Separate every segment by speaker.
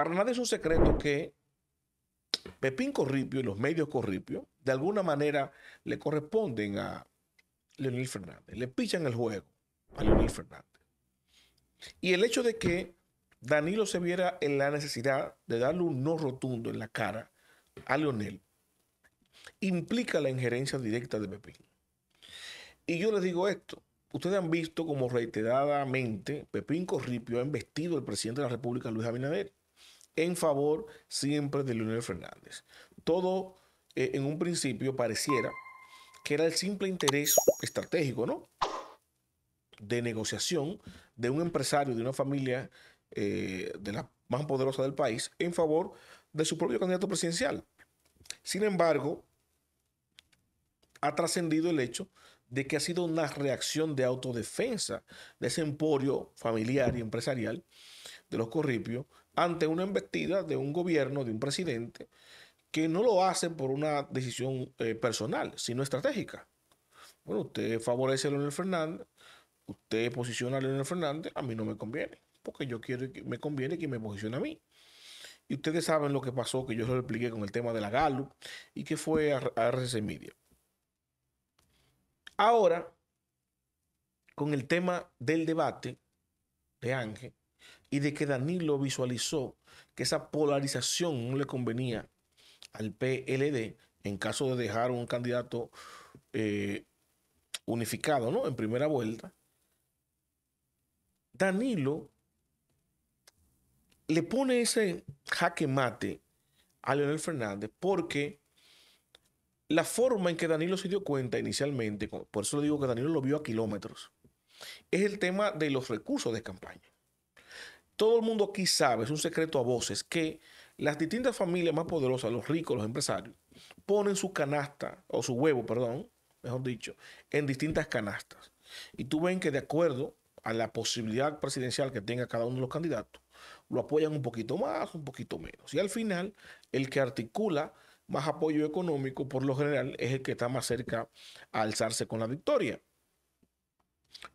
Speaker 1: Para nada es un secreto que Pepín Corripio y los medios Corripio, de alguna manera, le corresponden a Leonel Fernández. Le pichan el juego a Leonel Fernández. Y el hecho de que Danilo se viera en la necesidad de darle un no rotundo en la cara a Leonel implica la injerencia directa de Pepín. Y yo les digo esto. Ustedes han visto como reiteradamente Pepín Corripio ha investido al presidente de la República, Luis Abinader en favor siempre de Leonel Fernández. Todo eh, en un principio pareciera que era el simple interés estratégico, ¿no? De negociación de un empresario, de una familia eh, de la más poderosa del país, en favor de su propio candidato presidencial. Sin embargo, ha trascendido el hecho de que ha sido una reacción de autodefensa de ese emporio familiar y empresarial de los corripios ante una embestida de un gobierno, de un presidente, que no lo hace por una decisión eh, personal, sino estratégica. Bueno, usted favorece a Leonel Fernández, usted posiciona a Leonel Fernández, a mí no me conviene, porque yo quiero que me conviene que me posicione a mí. Y ustedes saben lo que pasó, que yo lo expliqué con el tema de la Galo y que fue a, a RCC Media. Ahora, con el tema del debate de Ángel, y de que Danilo visualizó que esa polarización no le convenía al PLD en caso de dejar un candidato eh, unificado, ¿no? En primera vuelta. Danilo le pone ese jaque mate a Leonel Fernández porque la forma en que Danilo se dio cuenta inicialmente, por eso le digo que Danilo lo vio a kilómetros, es el tema de los recursos de campaña todo el mundo aquí sabe, es un secreto a voces, que las distintas familias más poderosas, los ricos, los empresarios, ponen su canasta, o su huevo, perdón, mejor dicho, en distintas canastas. Y tú ven que de acuerdo a la posibilidad presidencial que tenga cada uno de los candidatos, lo apoyan un poquito más, un poquito menos. Y al final, el que articula más apoyo económico, por lo general, es el que está más cerca a alzarse con la victoria.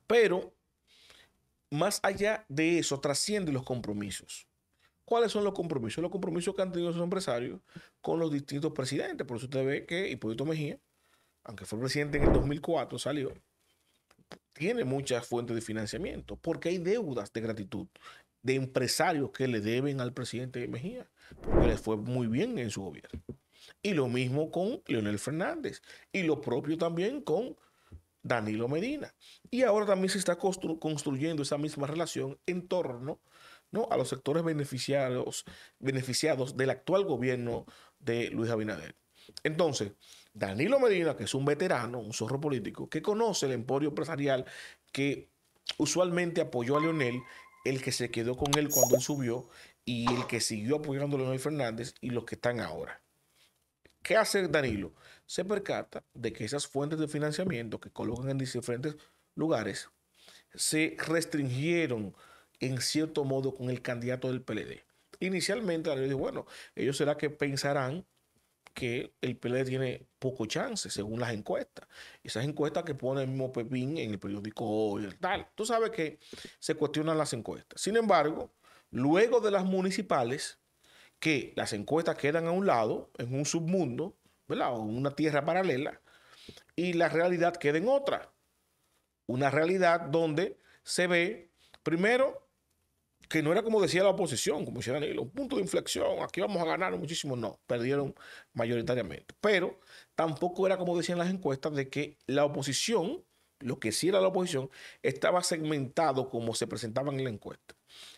Speaker 1: Pero más allá de eso, trasciende los compromisos. ¿Cuáles son los compromisos? Los compromisos que han tenido esos empresarios con los distintos presidentes. Por eso usted ve que Hipólito Mejía, aunque fue presidente en el 2004, salió, tiene muchas fuentes de financiamiento, porque hay deudas de gratitud de empresarios que le deben al presidente Mejía, porque le fue muy bien en su gobierno. Y lo mismo con Leonel Fernández, y lo propio también con Danilo Medina. Y ahora también se está construyendo esa misma relación en torno ¿no? a los sectores beneficiados, beneficiados del actual gobierno de Luis Abinader. Entonces, Danilo Medina, que es un veterano, un zorro político, que conoce el emporio empresarial que usualmente apoyó a Leonel, el que se quedó con él cuando él subió y el que siguió apoyando a Leonel Fernández y los que están ahora. ¿Qué hace Danilo? se percata de que esas fuentes de financiamiento que colocan en diferentes lugares se restringieron en cierto modo con el candidato del PLD. Inicialmente, bueno, ellos será que pensarán que el PLD tiene poco chance, según las encuestas. Esas encuestas que pone el mismo Pepín en el periódico Hoy, tal. Tú sabes que se cuestionan las encuestas. Sin embargo, luego de las municipales, que las encuestas quedan a un lado, en un submundo, ¿verdad? una tierra paralela, y la realidad queda en otra. Una realidad donde se ve, primero, que no era como decía la oposición, como decía Danilo, un punto de inflexión, aquí vamos a ganar muchísimo, no, perdieron mayoritariamente. Pero tampoco era como decían las encuestas de que la oposición, lo que sí era la oposición, estaba segmentado como se presentaba en la encuesta.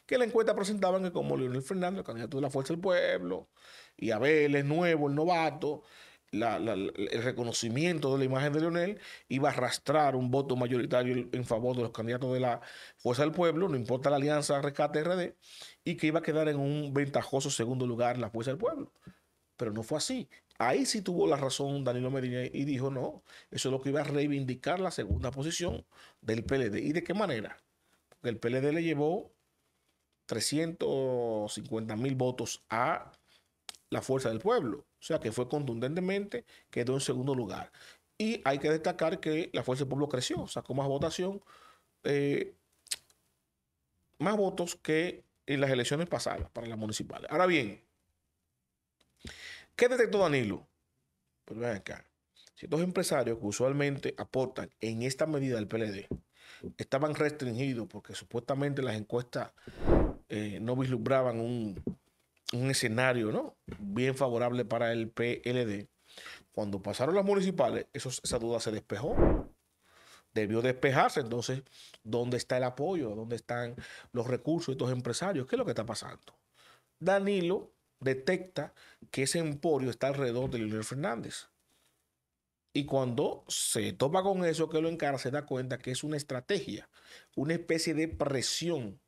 Speaker 1: Que la encuesta presentaban que como Leonel Fernández, el candidato de la Fuerza del Pueblo, y Abel es nuevo, el novato, el reconocimiento de la imagen de Leonel iba a arrastrar un voto mayoritario en favor de los candidatos de la Fuerza del Pueblo, no importa la alianza Rescate RD, y que iba a quedar en un ventajoso segundo lugar la Fuerza del Pueblo. Pero no fue así. Ahí sí tuvo la razón Danilo Medina y dijo, no, eso es lo que iba a reivindicar la segunda posición del PLD. ¿Y de qué manera? Porque el PLD le llevó 350 mil votos a la fuerza del pueblo. O sea que fue contundentemente, quedó en segundo lugar. Y hay que destacar que la fuerza del pueblo creció, sacó más votación, eh, más votos que en las elecciones pasadas para las municipales. Ahora bien, ¿qué detectó Danilo? Pues ven acá. estos empresarios que usualmente aportan en esta medida al PLD estaban restringidos porque supuestamente las encuestas eh, no vislumbraban un, un escenario ¿no? bien favorable para el PLD. Cuando pasaron las municipales, esa duda se despejó. Debió despejarse entonces dónde está el apoyo, dónde están los recursos de estos empresarios, qué es lo que está pasando. Danilo detecta que ese emporio está alrededor de Leonel Fernández. Y cuando se toma con eso, que lo encara, se da cuenta que es una estrategia, una especie de presión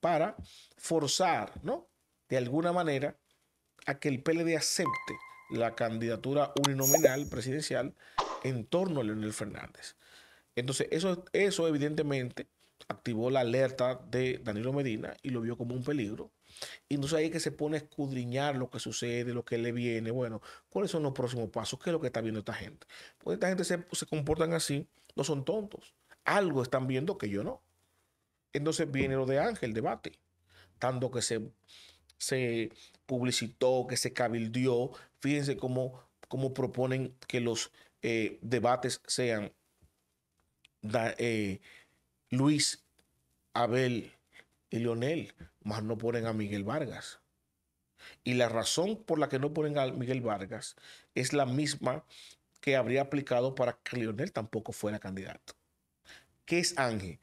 Speaker 1: para forzar ¿no? de alguna manera a que el PLD acepte la candidatura uninominal presidencial en torno a Leonel Fernández. Entonces, eso, eso evidentemente activó la alerta de Danilo Medina y lo vio como un peligro. Y entonces ahí es que se pone a escudriñar lo que sucede, lo que le viene, bueno, cuáles son los próximos pasos, qué es lo que está viendo esta gente. Porque esta gente se, se comportan así, no son tontos. Algo están viendo que yo no. Entonces viene lo de Ángel, debate. Tanto que se se publicitó, que se cabildió. Fíjense cómo, proponen que los eh, debates sean eh, Luis, Abel y Leonel, más no ponen a Miguel Vargas. Y la razón por la que no ponen a Miguel Vargas es la misma que habría aplicado para que Leonel tampoco fuera candidato. ¿Qué es Ángel?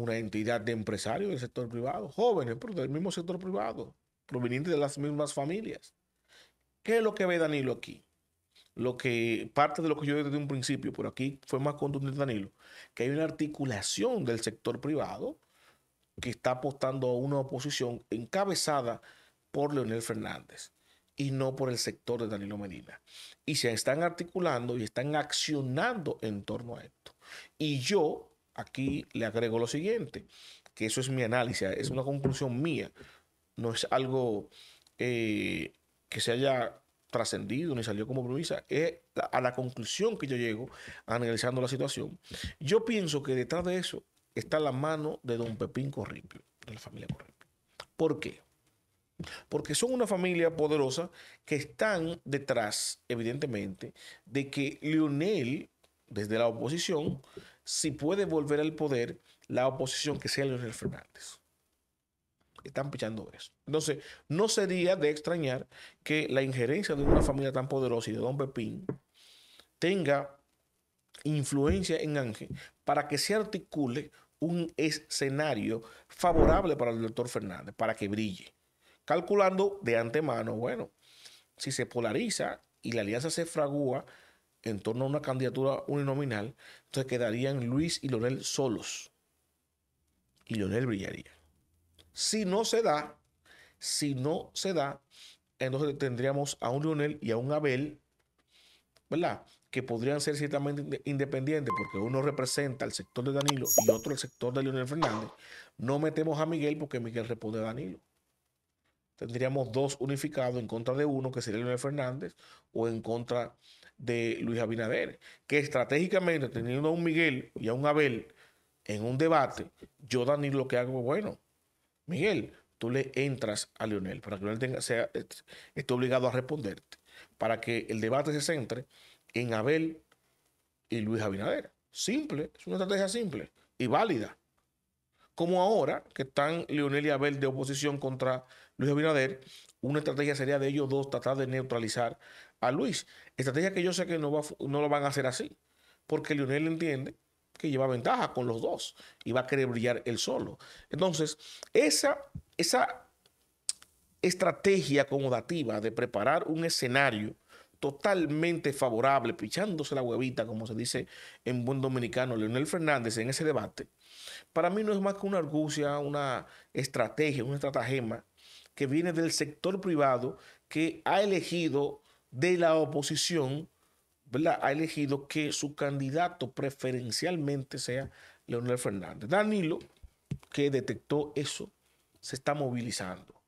Speaker 1: una entidad de empresarios del sector privado, jóvenes, pero del mismo sector privado, provenientes de las mismas familias. ¿Qué es lo que ve Danilo aquí? Lo que parte de lo que yo desde un principio, por aquí fue más contundente Danilo, que hay una articulación del sector privado que está apostando a una oposición encabezada por Leonel Fernández y no por el sector de Danilo Medina. Y se están articulando y están accionando en torno a esto. Y yo aquí le agrego lo siguiente, que eso es mi análisis, es una conclusión mía, no es algo eh, que se haya trascendido ni salió como promesa, es a la conclusión que yo llego analizando la situación. Yo pienso que detrás de eso está la mano de don Pepín Corripio, de la familia Corripio. ¿Por qué? Porque son una familia poderosa que están detrás, evidentemente, de que Lionel, desde la oposición, si puede volver al poder la oposición que sea Leonel Fernández. Están pichando eso. Entonces, no sería de extrañar que la injerencia de una familia tan poderosa y de Don Pepín tenga influencia en Ángel para que se articule un escenario favorable para el doctor Fernández, para que brille. Calculando de antemano, bueno, si se polariza y la alianza se fragúa, en torno a una candidatura uninominal, entonces quedarían Luis y Leonel solos. Y Leonel brillaría. Si no se da, si no se da, entonces tendríamos a un Lionel y a un Abel, ¿verdad? Que podrían ser ciertamente independientes, porque uno representa al sector de Danilo y otro el sector de Leonel Fernández. No metemos a Miguel porque Miguel responde a Danilo tendríamos dos unificados en contra de uno, que sería Leonel Fernández, o en contra de Luis Abinader, que estratégicamente teniendo a un Miguel y a un Abel en un debate, yo Daniel lo que hago, bueno, Miguel, tú le entras a Lionel para que Lionel tenga, sea, esté obligado a responderte, para que el debate se centre en Abel y Luis Abinader. Simple, es una estrategia simple y válida. Como ahora que están Leonel y Abel de oposición contra Luis Abinader, una estrategia sería de ellos dos tratar de neutralizar a Luis. Estrategia que yo sé que no, no lo van a hacer así, porque Lionel entiende que lleva ventaja con los dos y va a querer brillar él solo. Entonces, esa, esa estrategia acomodativa de preparar un escenario totalmente favorable, pichándose la huevita, como se dice en buen dominicano, Leonel Fernández en ese debate, para mí no es más que una argucia, una estrategia, un estratagema que viene del sector privado que ha elegido de la oposición ¿verdad? ha elegido que su candidato preferencialmente sea Leonel Fernández. Danilo, que detectó eso, se está movilizando.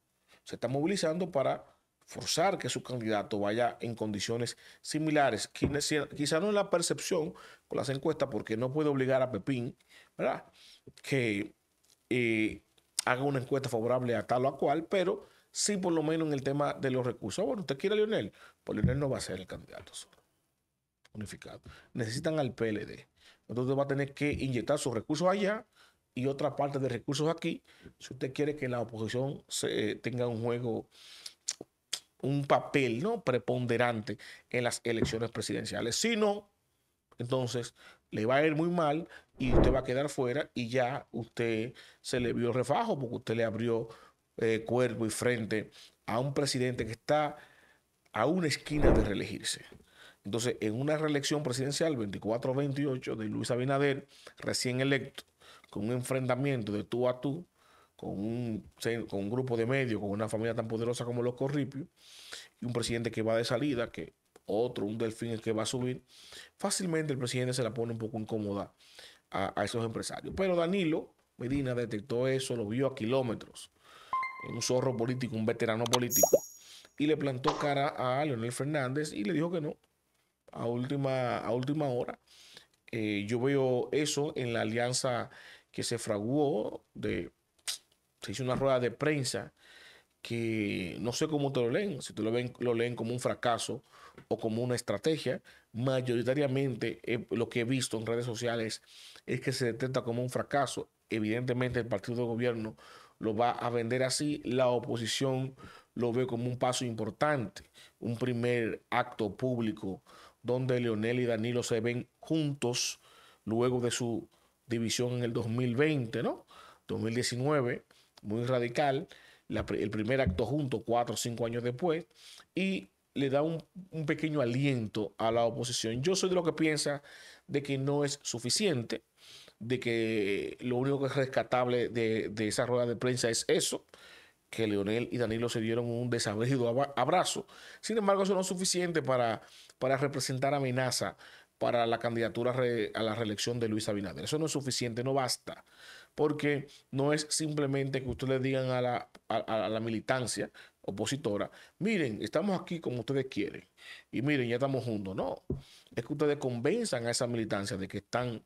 Speaker 1: Se está movilizando para forzar que su candidato vaya en condiciones similares. Quizá no en la percepción con las encuestas, porque no puede obligar a Pepín, ¿verdad? Que eh, haga una encuesta favorable a tal o a cual, pero sí por lo menos en el tema de los recursos. Ah, bueno, usted quiere a Lionel, pues Lionel no va a ser el candidato solo. unificado. Necesitan al PLD. Entonces va a tener que inyectar sus recursos allá y otra parte de recursos aquí, si usted quiere que la oposición se, eh, tenga un juego, un papel ¿no? preponderante en las elecciones presidenciales. Si no, entonces le va a ir muy mal y usted va a quedar fuera y ya usted se le vio refajo porque usted le abrió eh, cuerpo y frente a un presidente que está a una esquina de reelegirse. Entonces, en una reelección presidencial 24-28 de Luis Abinader, recién electo, con un enfrentamiento de tú a tú, con un, grupo de medios, con una familia tan poderosa como los Corripios, y un presidente que va de salida, que otro, un delfín el que va a subir, fácilmente el presidente se la pone un poco incómoda a esos empresarios. Pero Danilo Medina detectó eso, lo vio a kilómetros un zorro político, un veterano político, y le plantó cara a Leonel Fernández y le dijo que no, a última, a última hora. Eh, yo veo eso en la alianza que se fraguó, se hizo una rueda de prensa que no sé cómo te lo leen, si te lo, ven, lo leen como un fracaso o como una estrategia, mayoritariamente eh, lo que he visto en redes sociales es que se detecta como un fracaso. Evidentemente el partido de gobierno lo va a vender así. La oposición lo ve como un paso importante, un primer acto público donde Leonel y Danilo se ven juntos luego de su división en el 2020, ¿no? 2019, muy radical, el primer acto junto, cuatro o cinco años después, y le da un, un, pequeño aliento a la oposición. Yo soy de lo que piensa de que no es suficiente, de que lo único que es rescatable de, esa rueda de prensa es eso, que Leonel y Danilo se dieron un desabrido abrazo. Sin embargo, eso no es suficiente para, para representar amenaza para la candidatura a la reelección de Luis Abinader. Eso no es suficiente, no basta, porque no es simplemente que ustedes digan a la, a la militancia opositora, miren, estamos aquí como ustedes quieren, y miren, ya estamos juntos. No, es que ustedes convenzan a esa militancia de que están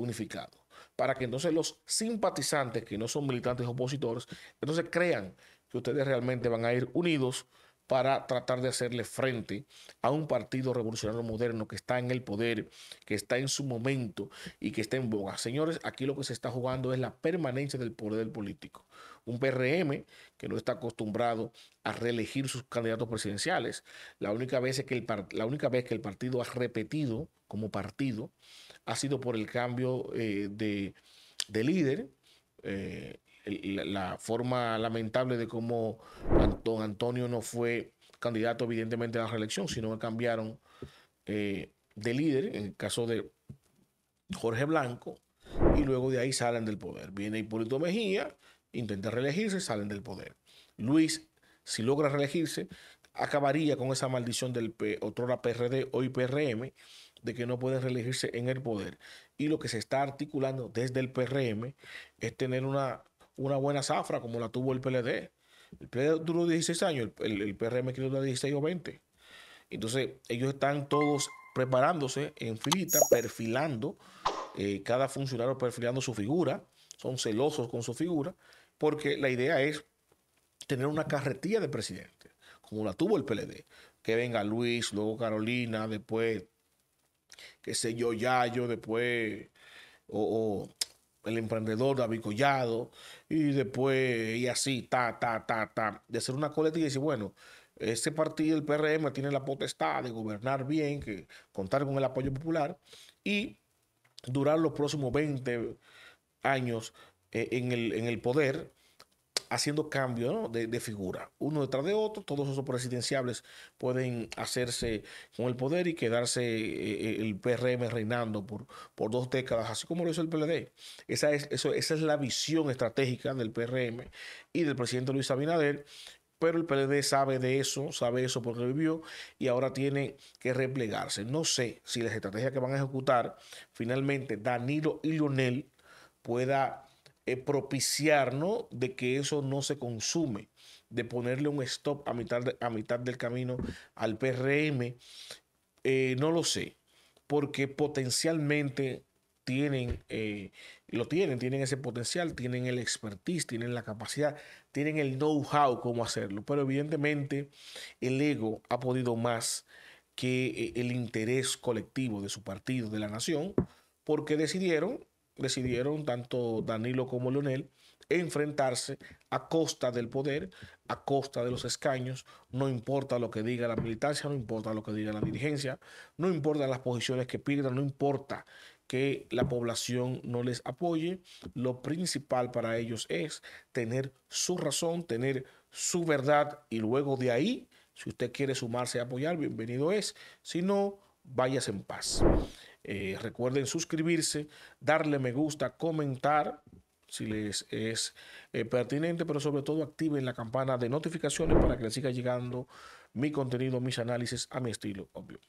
Speaker 1: unificado. Para que entonces los simpatizantes, que no son militantes opositores, entonces crean que ustedes realmente van a ir unidos para tratar de hacerle frente a un partido revolucionario moderno que está en el poder, que está en su momento y que está en boga. Señores, aquí lo que se está jugando es la permanencia del poder político. Un PRM que no está acostumbrado a reelegir sus candidatos presidenciales. La única vez, que, el la única vez que el partido ha repetido como partido ha sido por el cambio eh, de, líder, eh, la, forma lamentable de cómo don Antonio no fue candidato evidentemente a la reelección, sino que cambiaron eh, de líder, en el caso de Jorge Blanco, y luego de ahí salen del poder. Viene Hipólito Mejía, intenta reelegirse, salen del poder. Luis, si logra reelegirse, acabaría con esa maldición del otro otrora PRD, hoy PRM, de que no pueden reelegirse en el poder. Y lo que se está articulando desde el PRM es tener una, una buena zafra como la tuvo el PLD. El PLD duró 16 años, el, PRM quiere que 16 o 20. Entonces, ellos están todos preparándose en filita, perfilando, eh, cada funcionario perfilando su figura, son celosos con su figura, porque la idea es tener una carretilla de presidente, como la tuvo el PLD, que venga Luis, luego Carolina, después ...que sé yo, Yayo, después, o, el emprendedor David Collado, y después, y así, ta, ta, ta, ta, de hacer una coleta y decir, bueno, ese partido, el PRM, tiene la potestad de gobernar bien, que contar con el apoyo popular y durar los próximos 20 años eh, en, el, en el poder haciendo cambio de, figura, uno detrás de otro, todos esos presidenciables pueden hacerse con el poder y quedarse eh, el PRM reinando por, por dos décadas, así como lo hizo el PLD. Esa es, eso, esa es la visión estratégica del PRM y del presidente Luis Abinader, pero el PLD sabe de eso, sabe eso porque vivió y ahora tiene que replegarse. No sé si las estrategias que van a ejecutar finalmente Danilo y Lionel pueda propiciarnos eh, propiciar, De que eso no se consume, de ponerle un stop a mitad, a mitad del camino al PRM, eh, no lo sé, porque potencialmente tienen, eh, lo tienen, tienen ese potencial, tienen el expertise, tienen la capacidad, tienen el know-how cómo hacerlo, pero evidentemente el ego ha podido más que el interés colectivo de su partido, de la nación, porque decidieron decidieron tanto Danilo como Leonel enfrentarse a costa del poder, a costa de los escaños, no importa lo que diga la militancia, no importa lo que diga la dirigencia, no importa las posiciones que pierdan, no importa que la población no les apoye, lo principal para ellos es tener su razón, tener su verdad y luego de ahí, si usted quiere sumarse a apoyar, bienvenido es, si no, váyase en paz. Eh, recuerden suscribirse, darle me gusta, comentar si les es eh, pertinente, pero sobre todo activen la campana de notificaciones para que les siga llegando mi contenido, mis análisis a mi estilo, obvio.